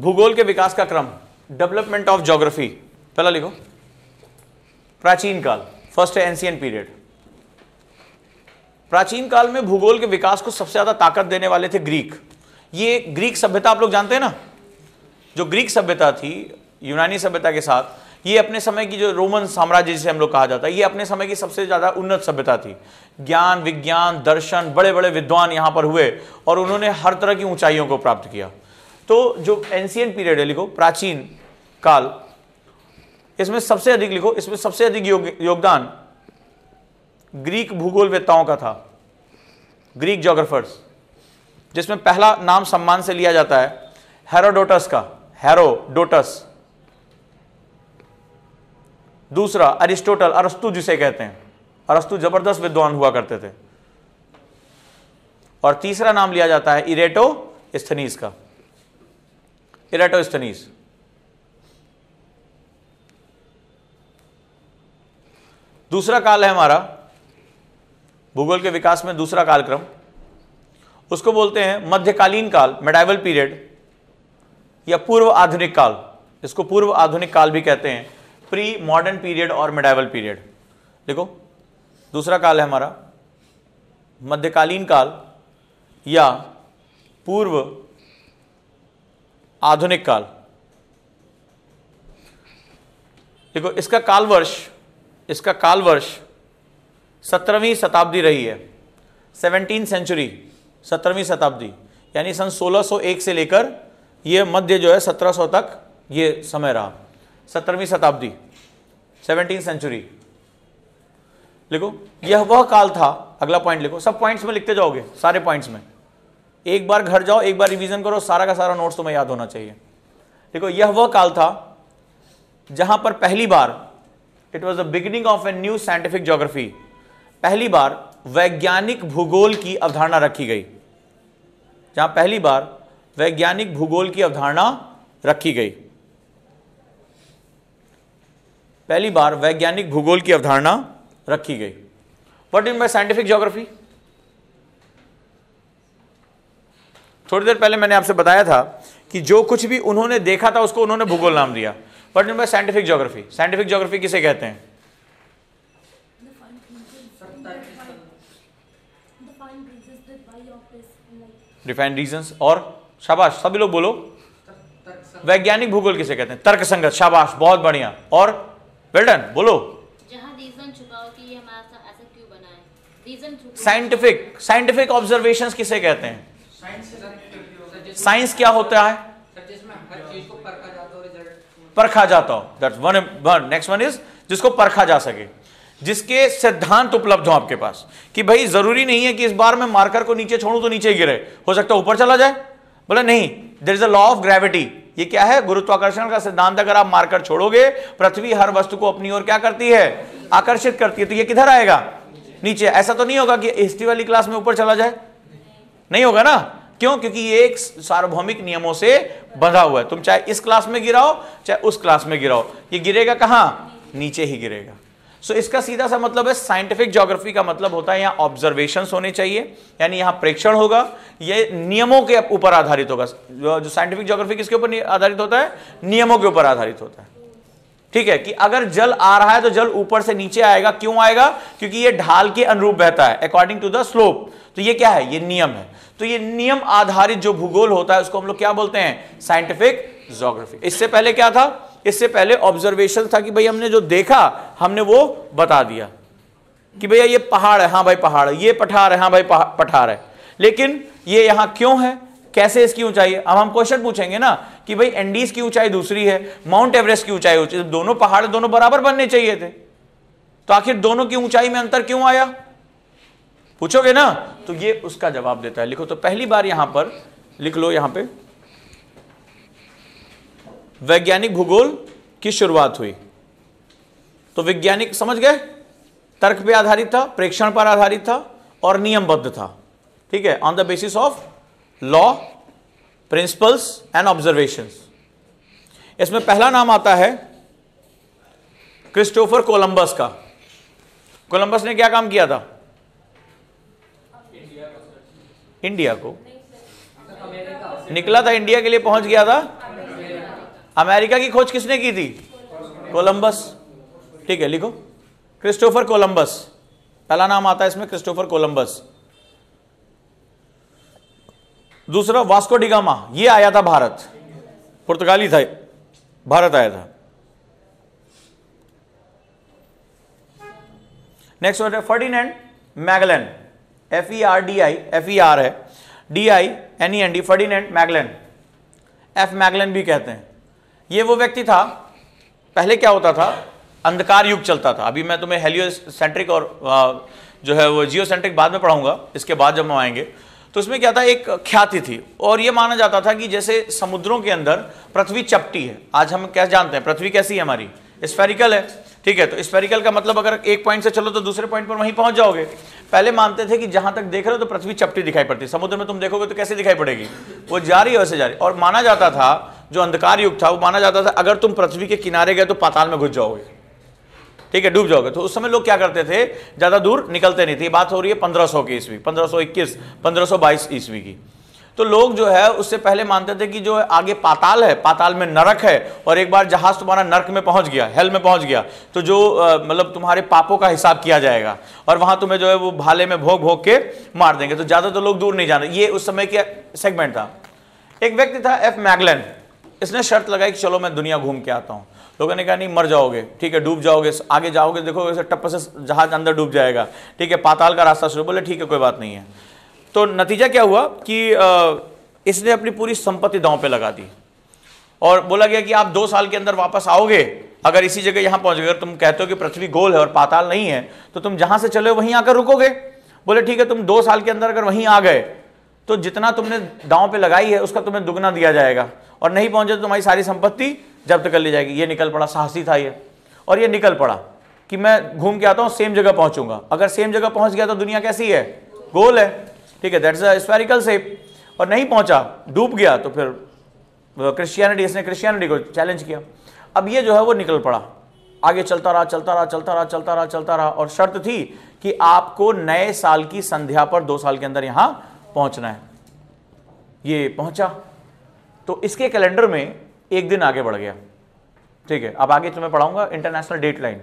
भूगोल के विकास का क्रम डेवलपमेंट ऑफ ज्योग्राफी पहला लिखो प्राचीन काल फर्स्ट है एंशियन पीरियड प्राचीन काल में भूगोल के विकास को सबसे ज्यादा ताकत देने वाले थे ग्रीक ये ग्रीक सभ्यता आप लोग जानते हैं ना जो ग्रीक सभ्यता थी यूनानी सभ्यता के साथ ये अपने समय की जो रोमन साम्राज्य जिसे हम लोग कहा जाता है ये अपने समय की सबसे ज़्यादा उन्नत सभ्यता थी ज्ञान विज्ञान दर्शन बड़े बड़े विद्वान यहां पर हुए और उन्होंने हर तरह की ऊंचाइयों को प्राप्त किया तो जो एंशियन पीरियड है लिखो प्राचीन काल इसमें सबसे अधिक लिखो इसमें सबसे अधिक योग, योगदान ग्रीक भूगोल वेताओं का था ग्रीक जोग्राफर्स जिसमें पहला नाम सम्मान से लिया जाता है हेरोडोटस का हेरोडोटस दूसरा अरिस्टोटल अरस्तु जिसे कहते हैं अरस्तु जबरदस्त विद्वान हुआ करते थे और तीसरा नाम लिया जाता है इरेटो स्थनीस का इराटोस्तनीस दूसरा काल है हमारा भूगोल के विकास में दूसरा कालक्रम उसको बोलते हैं मध्यकालीन काल मेडाइवल पीरियड या पूर्व आधुनिक काल इसको पूर्व आधुनिक काल भी कहते हैं प्री मॉडर्न पीरियड और मेडाइवल पीरियड देखो दूसरा काल है हमारा मध्यकालीन काल या पूर्व आधुनिक काल देखो इसका कालवर्ष इसका कालवर्ष सत्रहवीं शताब्दी रही है सेवनटीन सेंचुरी सत्रहवीं शताब्दी यानी सन 1601 से लेकर यह मध्य जो है 1700 तक यह समय रहा सत्रहवीं शताब्दी सेवनटीन सेंचुरी लिखो यह वह काल था अगला पॉइंट लिखो सब पॉइंट्स में लिखते जाओगे सारे पॉइंट्स में एक बार घर जाओ एक बार रिवीजन करो सारा का सारा नोट्स तुम्हें याद होना चाहिए देखो यह वह काल था जहां पर पहली बार it was the beginning of a new scientific geography पहली बार वैज्ञानिक भूगोल की अवधारणा रखी गई जहां पहली बार वैज्ञानिक भूगोल की अवधारणा रखी गई पहली बार वैज्ञानिक भूगोल की अवधारणा रखी गई what in my scientific geography थोड़ी देर पहले मैंने आपसे बताया था कि जो कुछ भी उन्होंने देखा था उसको उन्होंने भूगोल नाम दिया word number scientific geography scientific geography किसे कहते हैं डिफाइन रीजन और शाबाश सभी लोग बोलो वैज्ञानिक भूगोल किसे कहते हैं तर्क संगत शाबाश बहुत बढ़िया और वेल्डन बोलो साइंटिफिक साइंटिफिक ऑब्जर्वेशन किसे कहते हैं साइंस क्या होता है परखा जाता हो one one next one is जिसको परखा जा सके जिसके सिद्धांत उपलब्ध हो आपके पास कि भाई जरूरी नहीं है कि इस बार मैं मार्कर को नीचे छोड़ू तो नीचे गिरे हो सकता है ऊपर चला जाए बोले नहीं there is a law of gravity ये क्या है गुरुत्वाकर्षण का सिद्धांत अगर आप मार्कर छोड़ोगे पृथ्वी हर वस्तु को अपनी ओर क्या करती है आकर्षित करती है तो ये किधर आएगा नीचे ऐसा तो नहीं होगा कि हिस्ट्री वाली क्लास में ऊपर चला जाए नहीं होगा ना क्यों क्योंकि ये एक सार्वभौमिक नियमों से बंधा हुआ है तुम चाहे इस क्लास में गिराओ चाहे उस क्लास में गिराओ ये गिरेगा कहाँ नीचे ही गिरेगा सो so, इसका सीधा सा मतलब है साइंटिफिक ज्योग्राफी का मतलब होता है यहां ऑब्जर्वेशन होने चाहिए यानी यहां प्रेक्षण होगा ये नियमों के ऊपर आधारित होगा जो साइंटिफिक ज्योग्राफी किसके ऊपर आधारित होता है नियमों के ऊपर आधारित होता है ठीक है कि अगर जल आ रहा है तो जल ऊपर से नीचे आएगा क्यों आएगा क्योंकि ये ढाल के अनुरूप बहता है अकॉर्डिंग टू द स्लोप तो ये क्या है ये नियम है तो ये नियम आधारित जो भूगोल होता है उसको हम लोग क्या बोलते हैं साइंटिफिक जोग्राफी इससे पहले क्या था इससे पहले ऑब्जर्वेशन था कि भाई हमने जो देखा हमने वो बता दिया कि भैया ये पहाड़ है हाँ भाई पहाड़ है ये पठार है हाँ भाई पठार है लेकिन ये यहाँ क्यों है कैसे इसकी ऊंचाई है अब हम क्वेश्चन पूछेंगे ना कि भाई एंडीज की ऊंचाई दूसरी है माउंट एवरेस्ट की ऊंचाई दोनों पहाड़ दोनों बराबर बनने चाहिए थे तो आखिर दोनों की ऊंचाई में अंतर क्यों आया पूछोगे ना तो ये उसका जवाब देता है लिखो तो पहली बार यहां पर लिख लो यहां पे वैज्ञानिक भूगोल की शुरुआत हुई तो वैज्ञानिक समझ गए तर्क पे आधारित था प्रेक्षण पर आधारित था और नियमबद्ध था ठीक है on the basis of law principles and observation इसमें पहला नाम आता है क्रिस्टोफर कोलंबस का कोलंबस ने क्या काम किया था इंडिया को निकला था इंडिया के लिए पहुंच गया था अमेरिका की खोज किसने की थी कोलंबस ठीक है लिखो क्रिस्टोफर कोलंबस पहला नाम आता है इसमें क्रिस्टोफर कोलंबस दूसरा वास्को डिगामा ये आया था भारत पुर्तगाली था भारत आया था नेक्स्ट वर्ड है Ferdinand Magellan F E R D I F E R है D I N E N D Ferdinand Magellan F Magellan भी कहते हैं ये वो व्यक्ति था पहले क्या होता था अंधकार युग चलता था अभी मैं तुम्हें हेलियोसेंट्रिक और जो है वो जियोसेंट्रिक बाद में पढ़ाऊंगा इसके बाद जब हम आएंगे तो उसमें क्या था एक ख्याति थी और ये माना जाता था कि जैसे समुद्रों के अंदर पृथ्वी चपटी है आज हम क्या जानते हैं पृथ्वी कैसी है हमारी स्फेरिकल है ठीक है तो स्फेरिकल का मतलब अगर एक पॉइंट से चलो तो दूसरे पॉइंट पर वहीं पहुंच जाओगे पहले मानते थे कि जहां तक देख रहे हो तो पृथ्वी चपटी दिखाई पड़ती समुद्र में तुम देखोगे तो कैसे दिखाई पड़ेगी वो जा रही है वैसे जा रही और माना जाता था जो अंधकार युग था वो माना जाता था अगर तुम पृथ्वी के किनारे गए तो पाताल में घुस जाओगे ठीक है डूब जाओगे तो उस समय लोग क्या करते थे ज़्यादा दूर निकलते नहीं थे बात हो रही है पंद्रह सौ की ईस्वी पंद्रह सौ इक्कीस पंद्रह सौ बाईस ईस्वी की तो लोग जो है उससे पहले मानते थे कि जो आगे पाताल है पाताल में नरक है और एक बार जहाज तुम्हारा नरक में पहुंच गया हेल में पहुंच गया तो जो मतलब तुम्हारे पापों का हिसाब किया जाएगा और वहां तुम्हें जो है वो भाले में भोग भोग के मार देंगे तो ज्यादा तो लोग दूर नहीं जाना ये उस समय के सेगमेंट था एक व्यक्ति था एफ मैगलैन इसने शर्त लगाई कि चलो मैं दुनिया घूम के आता हूँ लोगों ने कहा नहीं मर जाओगे ठीक है डूब जाओगे आगे जाओगे देखो वैसे टप्प से जहाज अंदर डूब जाएगा ठीक है पाताल का रास्ता शुरू बोले ठीक है कोई बात नहीं है तो नतीजा क्या हुआ कि इसने अपनी पूरी संपत्ति दांव पे लगा दी और बोला गया कि आप दो साल के अंदर वापस आओगे अगर इसी जगह यहां पहुंचे गए तुम कहते हो कि पृथ्वी गोल है और पाताल नहीं है तो तुम जहां से चले हो वहीं आकर रुकोगे बोले ठीक है तुम दो साल के अंदर अगर वहीं आ गए तो जितना तुमने दांव पे लगाई है उसका तुम्हें दुगना दिया जाएगा और नहीं पहुंचे तो तुम्हारी सारी संपत्ति जब्त कर ली जाएगी ये निकल पड़ा साहसी था ये और ये निकल पड़ा कि मैं घूम के आता हूँ सेम जगह पहुंचूंगा अगर सेम जगह पहुंच गया तो दुनिया कैसी है गोल है ठीक है दैट्स अ स्पेरिकल सेप और नहीं पहुंचा डूब गया तो फिर क्रिश्चियनिटी इसने क्रिश्चियनिटी को चैलेंज किया अब ये जो है वो निकल पड़ा आगे चलता रहा चलता रहा चलता रहा चलता रहा चलता रहा और शर्त थी कि आपको नए साल की संध्या पर दो साल के अंदर यहां पहुंचना है ये पहुंचा तो इसके कैलेंडर में एक दिन आगे बढ़ गया ठीक है अब आगे तुम्हें पढ़ाऊंगा इंटरनेशनल डेट लाइन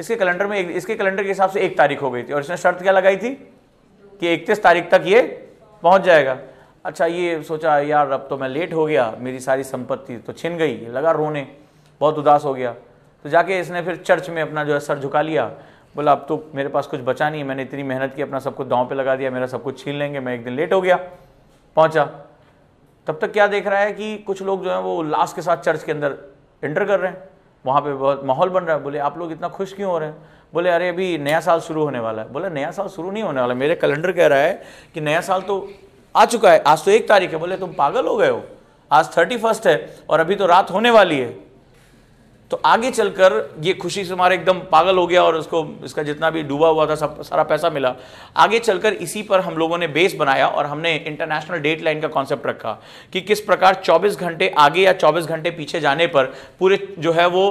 इसके कैलेंडर में इसके कैलेंडर के हिसाब से एक तारीख हो गई थी और इसने शर्त क्या लगाई थी कि 31 तारीख तक ये पहुंच जाएगा अच्छा ये सोचा यार अब तो मैं लेट हो गया मेरी सारी संपत्ति तो छिन गई लगा रोने बहुत उदास हो गया तो जाके इसने फिर चर्च में अपना जो है सर झुका लिया बोला अब तो मेरे पास कुछ बचा नहीं मैंने इतनी मेहनत की अपना सब कुछ दाँव पे लगा दिया मेरा सब कुछ छीन लेंगे मैं एक दिन लेट हो गया पहुंचा तब तक क्या देख रहा है कि कुछ लोग जो है वो उल्लास के साथ चर्च के अंदर एंटर कर रहे हैं वहाँ पे बहुत माहौल बन रहा है बोले आप लोग इतना खुश क्यों हो रहे हैं बोले अरे अभी नया साल शुरू होने वाला है बोले नया साल शुरू नहीं होने वाला मेरे कैलेंडर कह रहा है कि नया साल तो आ चुका है आज तो एक तारीख है बोले तुम पागल हो गए हो आज थर्टी फर्स्ट है और अभी तो रात होने वाली है तो आगे चलकर ये खुशी से हमारे एकदम पागल हो गया और उसको इसका जितना भी डूबा हुआ था सब सारा पैसा मिला आगे चलकर इसी पर हम लोगों ने बेस बनाया और हमने इंटरनेशनल डेट लाइन का कॉन्सेप्ट रखा कि किस प्रकार 24 घंटे आगे या 24 घंटे पीछे जाने पर पूरे जो है वो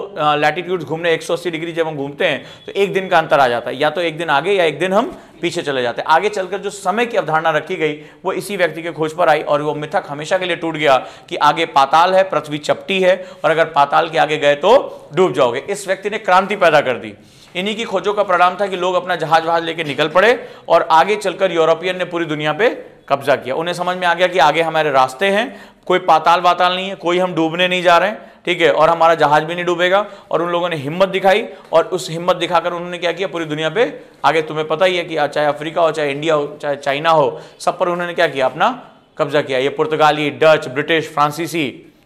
लैटिट्यूड घूमने एक डिग्री जब हम घूमते हैं तो एक दिन का अंतर आ जाता है या तो एक दिन आगे या एक दिन हम पीछे चले जाते आगे चलकर जो समय की अवधारणा रखी गई वो इसी व्यक्ति के खोज पर आई और वो मिथक हमेशा के लिए टूट गया कि आगे पाताल है पृथ्वी चपटी है और अगर पाताल के आगे गए तो डूब जाओगे इस व्यक्ति ने क्रांति पैदा कर दी इन्हीं की खोजों का परिणाम था कि लोग अपना जहाज वहाज लेके निकल पड़े और आगे चलकर यूरोपियन ने पूरी दुनिया पे कब्जा किया उन्हें समझ में आ गया कि आगे हमारे रास्ते हैं कोई पाताल वाताल नहीं है कोई हम डूबने नहीं जा रहे हैं ठीक है और हमारा जहाज भी नहीं डूबेगा और उन लोगों ने हिम्मत दिखाई और उस हिम्मत दिखाकर उन्होंने क्या किया पूरी दुनिया पे आगे तुम्हें पता ही है कि चाहे अफ्रीका हो चाहे इंडिया हो चाहे चाइना हो सब पर उन्होंने क्या किया अपना कब्जा किया ये पुर्तगाली डच ब्रिटिश फ्रांसीसी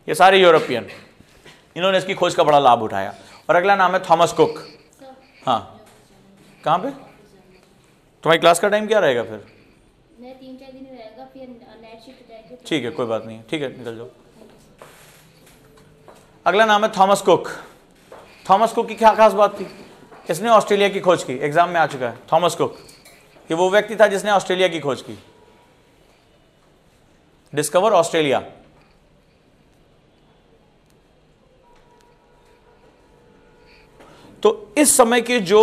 ये सारे यूरोपियन इन्होंने इसकी खोज का बड़ा लाभ उठाया और अगला नाम है थॉमस कुक हाँ कहाँ पे तुम्हारी क्लास का टाइम क्या रहेगा फिर ठीक है कोई बात नहीं ठीक है निकल जाओ अगला नाम है थॉमस कुक थॉमस कुक की क्या खास बात थी इसने ऑस्ट्रेलिया की खोज की एग्जाम में आ चुका है थॉमस कुक ये वो व्यक्ति था जिसने ऑस्ट्रेलिया की खोज की डिस्कवर ऑस्ट्रेलिया तो इस समय के जो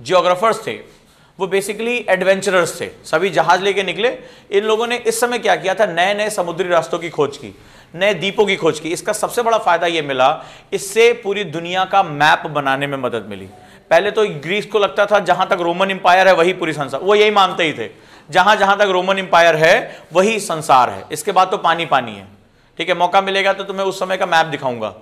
जियोग्राफर्स थे वो बेसिकली एडवेंचरर्स थे सभी जहाज लेके निकले इन लोगों ने इस समय क्या किया था नए नए समुद्री रास्तों की खोज की नए दीपों की खोज की इसका सबसे बड़ा फायदा यह मिला इससे पूरी दुनिया का मैप बनाने में मदद मिली पहले तो ग्रीस को लगता था जहां तक रोमन एम्पायर है वही पूरी संसार वो यही मानते ही थे जहां जहां तक रोमन एम्पायर है वही संसार है इसके बाद तो पानी पानी है ठीक है मौका मिलेगा तो तुम्हें उस समय का मैप दिखाऊंगा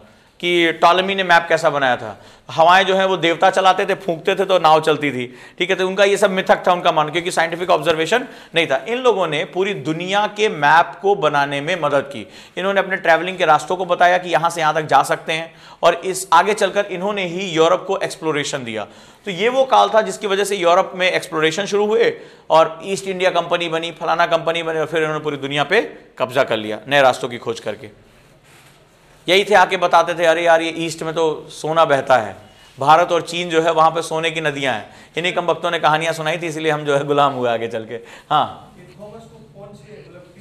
कि टॉलमी ने मैप कैसा बनाया था हवाएं जो है वो देवता चलाते थे फूंकते थे तो नाव चलती थी ठीक है तो उनका ये सब मिथक था उनका मान क्योंकि साइंटिफिक ऑब्जर्वेशन नहीं था इन लोगों ने पूरी दुनिया के मैप को बनाने में मदद की इन्होंने अपने ट्रैवलिंग के रास्तों को बताया कि यहाँ से यहाँ तक जा सकते हैं और इस आगे चलकर इन्होंने ही यूरोप को एक्सप्लोरेशन दिया तो ये वो काल था जिसकी वजह से यूरोप में एक्सप्लोरेशन शुरू हुए और ईस्ट इंडिया कंपनी बनी फलाना कंपनी बनी और फिर इन्होंने पूरी दुनिया पर कब्जा कर लिया नए रास्तों की खोज करके यही थे आके बताते थे अरे यार ये ईस्ट में तो सोना बहता है भारत और चीन जो है वहां पर सोने की नदियाँ हैं इन्हीं कम भक्तों ने कहानियां सुनाई थी इसलिए हम जो है गुलाम हुए आगे चल के हाँ मतलब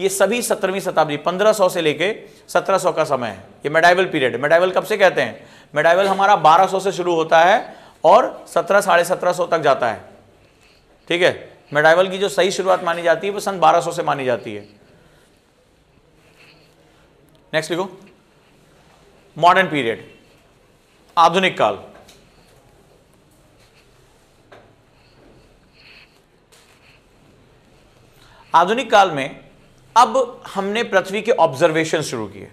ये सभी सत्रहवीं शताब्दी पंद्रह सौ से लेके सत्रह सौ का समय है ये मेडाइवल पीरियड मेडाइवल कब से कहते हैं मेडाइवल हमारा बारह सौ से शुरू होता है और सत्रह साढ़े सत्रह सौ तक जाता है ठीक है मेडाइवल की जो सही शुरुआत मानी जाती है वो सन बारह सौ से मानी जाती है नेक्स्ट लिखो मॉडर्न पीरियड आधुनिक काल आधुनिक काल में अब हमने पृथ्वी के ऑब्जर्वेशन शुरू किए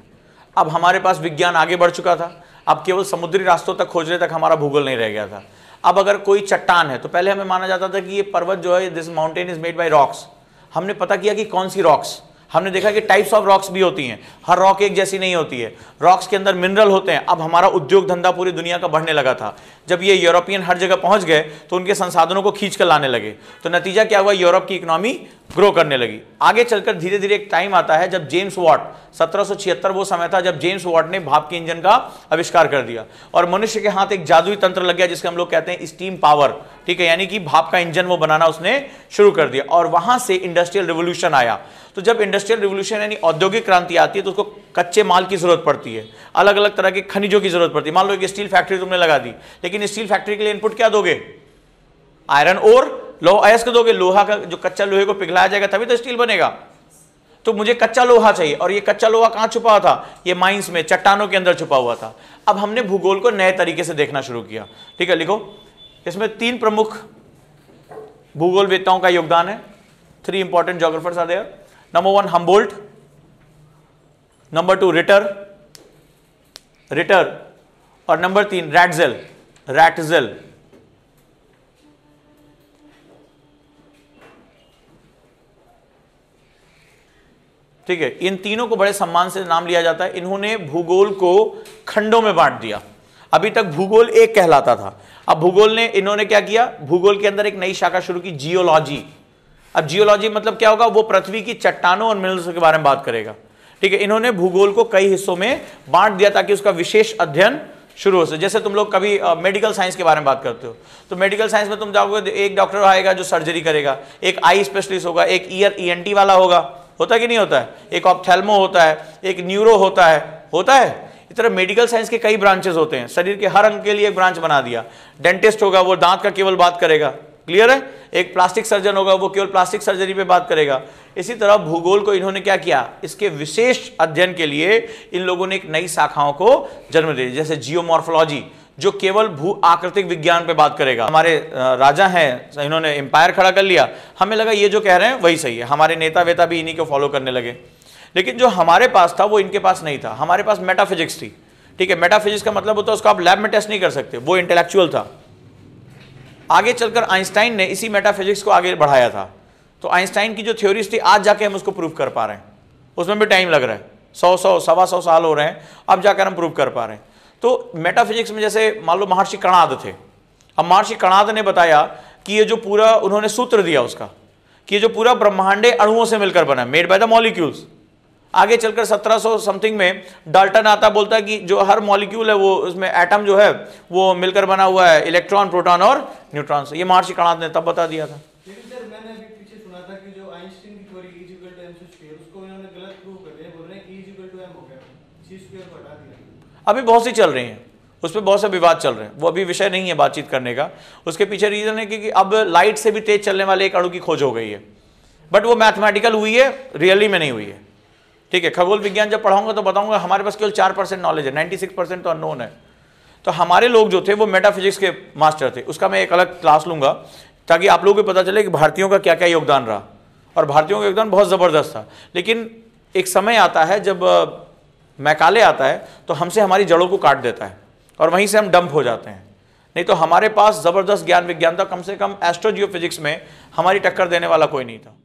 अब हमारे पास विज्ञान आगे बढ़ चुका था अब केवल समुद्री रास्तों तक खोजने तक हमारा भूगोल नहीं रह गया था अब अगर कोई चट्टान है तो पहले हमें माना जाता था कि ये पर्वत जो है this mountain is made by rocks हमने पता किया कि कौन सी रॉक्स हमने देखा कि टाइप्स ऑफ रॉक्स भी होती हैं हर रॉक एक जैसी नहीं होती है रॉक्स के अंदर मिनरल होते हैं अब हमारा उद्योग धंधा पूरी दुनिया का बढ़ने लगा था जब ये यूरोपियन हर जगह पहुंच गए तो उनके संसाधनों को खींच कर लाने लगे तो नतीजा क्या हुआ यूरोप की इकोनॉमी ग्रो करने लगी आगे चलकर धीरे धीरे एक टाइम आता है जब जेम्स वॉट 1776 वो समय था जब जेम्स वॉट ने भाप के इंजन का आविष्कार कर दिया और मनुष्य के हाथ एक जादुई तंत्र लग गया जिसके हम लोग कहते हैं स्टीम पावर ठीक है यानी कि भाप का इंजन वो बनाना उसने शुरू कर दिया और वहां से इंडस्ट्रियल रिवोल्यूशन आया तो जब इंडस्ट्रियल रिवोल्यूशन यानी औद्योगिक क्रांति आती है तो उसको कच्चे माल की जरूरत पड़ती है अलग अलग तरह के खनिजों की जरूरत पड़ती है मान लो एक स्टील फैक्ट्री तुमने लगा दी लेकिन स्टील फैक्ट्री के लिए इनपुट क्या दोगे आयरन और लोह अयस्क दोगे लोहा का जो कच्चा लोहे को पिघलाया जाएगा तभी तो स्टील बनेगा तो मुझे कच्चा लोहा चाहिए और ये कच्चा लोहा कहाँ छुपा हुआ था ये माइंस में चट्टानों के अंदर छुपा हुआ था अब हमने भूगोल को नए तरीके से देखना शुरू किया ठीक है लिखो इसमें तीन प्रमुख भूगोल वेताओं का योगदान है three important geographers are there number one Humboldt number two Ritter Ritter और नंबर तीन रैटजेल रैटजेल ठीक है इन तीनों को बड़े सम्मान से नाम लिया जाता है इन्होंने भूगोल को खंडों में बांट दिया अभी तक भूगोल एक कहलाता था अब भूगोल ने इन्होंने क्या किया भूगोल के अंदर एक नई शाखा शुरू की जियोलॉजी अब जियोलॉजी मतलब क्या होगा वो पृथ्वी की चट्टानों और मिनरल्स के बारे में बात करेगा ठीक है इन्होंने भूगोल को कई हिस्सों में बांट दिया ताकि उसका विशेष अध्ययन शुरू हो सके जैसे तुम लोग कभी मेडिकल साइंस के बारे में बात करते हो तो मेडिकल साइंस में तुम जाओगे एक डॉक्टर आएगा जो सर्जरी करेगा एक आई स्पेशलिस्ट होगा एक ईयर ई e वाला होगा होता कि नहीं होता है एक ऑप्थेलमो होता है एक न्यूरो होता है होता है इस तरह मेडिकल साइंस के कई ब्रांचेस होते हैं शरीर के हर अंग के लिए एक ब्रांच बना दिया डेंटिस्ट होगा वो दांत का केवल बात करेगा क्लियर है एक प्लास्टिक सर्जन होगा वो केवल प्लास्टिक सर्जरी पे बात करेगा इसी तरह भूगोल को इन्होंने क्या किया इसके विशेष अध्ययन के लिए इन लोगों ने एक नई शाखाओं को जन्म दे जैसे जियोमॉर्फोलॉजी जो केवल भू आकृतिक विज्ञान पे बात करेगा हमारे राजा हैं इन्होंने एम्पायर खड़ा कर लिया हमें लगा ये जो कह रहे हैं वही सही है हमारे नेता वेता भी इन्हीं को फॉलो करने लगे लेकिन जो हमारे पास था वो इनके पास नहीं था हमारे पास मेटाफिजिक्स थी ठीक है मेटाफिजिक्स का मतलब होता तो है उसको आप लैब में टेस्ट नहीं कर सकते वो इंटेलेक्चुअल था आगे चलकर आइंस्टाइन ने इसी मेटाफिजिक्स को आगे बढ़ाया था तो आइंस्टाइन की जो थ्योरीज थी आज जाके हम उसको प्रूव कर पा रहे हैं उसमें भी टाइम लग रहा है सौ सौ सवा सौ साल हो रहे हैं अब जाकर हम प्रूव कर पा रहे हैं तो मेटाफिजिक्स में जैसे मान लो महर्षि कणाद थे अब महर्षि कणाद ने बताया कि ये जो पूरा उन्होंने सूत्र दिया उसका कि ये जो पूरा ब्रह्मांडे अणुओं से मिलकर बना मेड बाय द मॉलिक्यूल्स आगे चलकर 1700 समथिंग में डाल्टन आता बोलता कि जो हर मॉलिक्यूल है वो उसमें एटम जो है वो मिलकर बना हुआ है इलेक्ट्रॉन प्रोटॉन और न्यूट्रॉन से ये महर्षि कणाद ने तब बता दिया था अभी बहुत सी चल रही हैं उस पर बहुत से विवाद चल रहे हैं वो अभी विषय नहीं है बातचीत करने का उसके पीछे रीज़न है कि अब लाइट से भी तेज चलने वाले एक अणु की खोज हो गई है बट वो मैथमेटिकल हुई है रियली में नहीं हुई है ठीक है खगोल विज्ञान जब पढ़ाऊंगा तो बताऊंगा हमारे पास केवल चार परसेंट नॉलेज है नाइन्टी सिक्स परसेंट तो अननोन है तो हमारे लोग जो थे वो मेटाफिजिक्स के मास्टर थे उसका मैं एक अलग क्लास लूंगा ताकि आप लोगों को पता चले कि भारतीयों का क्या क्या योगदान रहा और भारतीयों का योगदान बहुत ज़बरदस्त था लेकिन एक समय आता है जब मैकाले आता है तो हमसे हमारी जड़ों को काट देता है और वहीं से हम डंप हो जाते हैं नहीं तो हमारे पास ज़बरदस्त ज्ञान विज्ञान था कम से कम एस्ट्रो जियो फिजिक्स में हमारी टक्कर देने वाला कोई नहीं था